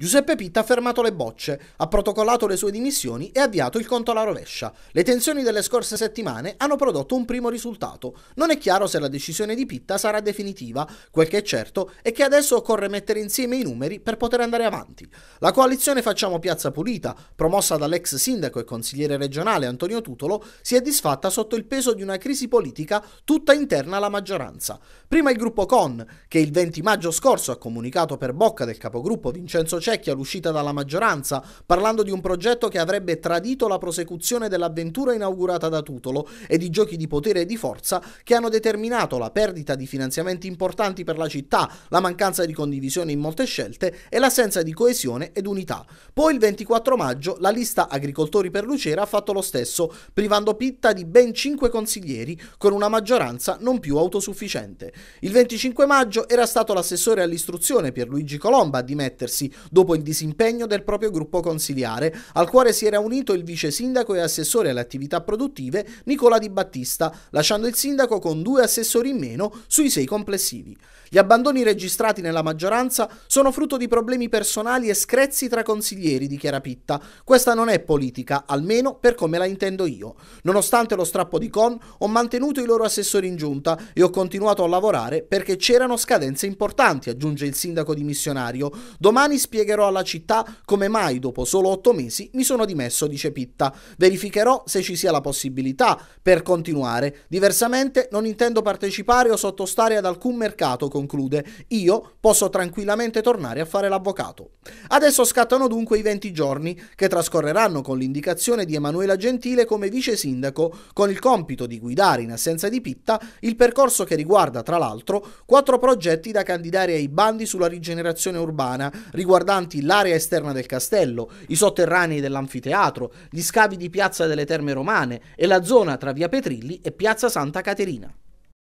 Giuseppe Pitta ha fermato le bocce, ha protocollato le sue dimissioni e ha avviato il conto alla rovescia. Le tensioni delle scorse settimane hanno prodotto un primo risultato. Non è chiaro se la decisione di Pitta sarà definitiva, quel che è certo è che adesso occorre mettere insieme i numeri per poter andare avanti. La coalizione Facciamo Piazza Pulita, promossa dall'ex sindaco e consigliere regionale Antonio Tutolo, si è disfatta sotto il peso di una crisi politica tutta interna alla maggioranza. Prima il gruppo CON, che il 20 maggio scorso ha comunicato per bocca del capogruppo Vincenzo Cerri Cecchi all'uscita dalla maggioranza, parlando di un progetto che avrebbe tradito la prosecuzione dell'avventura inaugurata da Tutolo e di giochi di potere e di forza che hanno determinato la perdita di finanziamenti importanti per la città, la mancanza di condivisione in molte scelte e l'assenza di coesione ed unità. Poi il 24 maggio la lista Agricoltori per Lucera ha fatto lo stesso, privando Pitta di ben 5 consiglieri con una maggioranza non più autosufficiente. Il 25 maggio era stato l'assessore all'istruzione Pierluigi Colomba a dimettersi dopo il disimpegno del proprio gruppo consiliare, al quale si era unito il vice sindaco e assessore alle attività produttive Nicola Di Battista, lasciando il sindaco con due assessori in meno sui sei complessivi. Gli abbandoni registrati nella maggioranza sono frutto di problemi personali e screzzi tra consiglieri, dichiara Pitta. Questa non è politica, almeno per come la intendo io. Nonostante lo strappo di Con, ho mantenuto i loro assessori in giunta e ho continuato a lavorare perché c'erano scadenze importanti, aggiunge il sindaco dimissionario. Domani spiegherò spiegherò alla città come mai dopo solo otto mesi mi sono dimesso, dice Pitta. Verificherò se ci sia la possibilità per continuare. Diversamente non intendo partecipare o sottostare ad alcun mercato, conclude. Io posso tranquillamente tornare a fare l'avvocato. Adesso scattano dunque i 20 giorni che trascorreranno con l'indicazione di Emanuela Gentile come vice sindaco con il compito di guidare in assenza di Pitta il percorso che riguarda tra l'altro quattro progetti da candidare ai bandi sulla rigenerazione urbana riguardanti riguardanti l'area esterna del castello, i sotterranei dell'anfiteatro, gli scavi di piazza delle Terme Romane e la zona tra via Petrilli e piazza Santa Caterina.